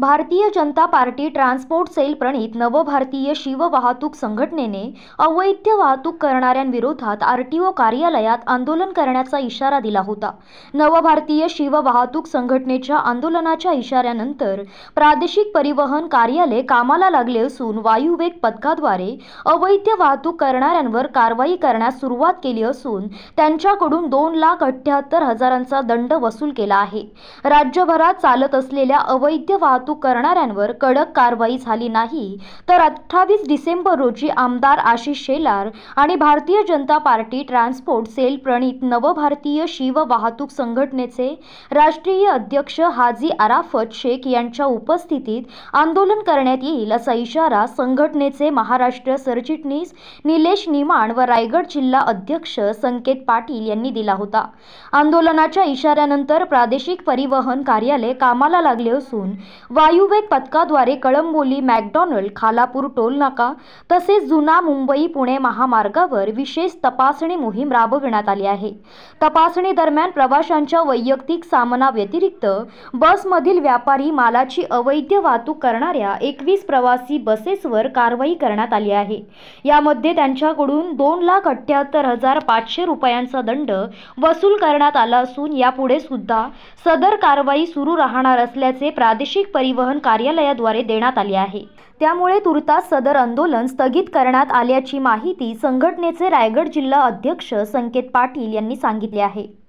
भारतीय Janata Party transport cell प्रणित नवभारतीय शिव वाहतूक संघटनेने अवैध वाहतूक करणाऱ्यांविरोधात आर टी ओ कार्यालयात आंदोलन करण्याचा इशारा दिला होता नवभारतीय शिव वाहतूक संघटनेच्या आंदोलनाच्या इशाऱ्यानंतर प्रादेशिक परिवहन कार्यालय कामाला लागले असून वायुवेग पथकाद्वारे अवैध वाहतूक करणाऱ्यांवर कारवाई करण्यास सुरुवात केली असून त्यांच्याकडून दोन लाख अठ्ठ्याहत्तर हजारांचा दंड वसूल केला आहे राज्यभरात चालत असलेल्या अवैध वाहतूक वाहतूक करणाऱ्यांवर कडक कारवाई झाली नाही तर अठ्ठावीस डिसेंबर रोजी आमदार आशिष शेलार आणि भारतीय जनता पार्टी ट्रान्सपोर्ट सेल प्रणित नवभारतीय शिव वाहतूक संघटनेचे राष्ट्रीय अध्यक्ष हाजी अराफत शेख यांच्या उपस्थितीत आंदोलन करण्यात येईल असा इशारा संघटनेचे महाराष्ट्र सरचिटणीस निलेश निमाण व रायगड जिल्हा अध्यक्ष संकेत पाटील यांनी दिला होता आंदोलनाच्या इशाऱ्यानंतर प्रादेशिक परिवहन कार्यालय कामाला लागले असून वायुवेग पथकाद्वारे कळंबोली मॅकडॉनल्ड खालापूर टोल नाका तसेच जुना मुंबई पुणे महामार्गावर विशेष तपासणी मोहीम राबविण्यात आली आहे तपासणी दरम्यान प्रवाशांच्या वैयक्तिक सामना व्यतिरिक्त बसमधील व्यापारी मालाची अवैध वाहतूक करणाऱ्या एकवीस प्रवासी बसेसवर कारवाई करण्यात आली आहे यामध्ये त्यांच्याकडून दोन लाख अठ्ठ्याहत्तर हजार पाचशे रुपयांचा दंड वसूल करण्यात आला असून यापुढे सुद्धा सदर कारवाई सुरू राहणार असल्याचे प्रादेशिक परिवहन कार्यालयाद्वारे देण्यात आली आहे त्यामुळे तुर्तास सदर आंदोलन स्थगित करण्यात आल्याची माहिती संघटनेचे रायगड जिल्हा अध्यक्ष संकेत पाटील यांनी सांगितले आहे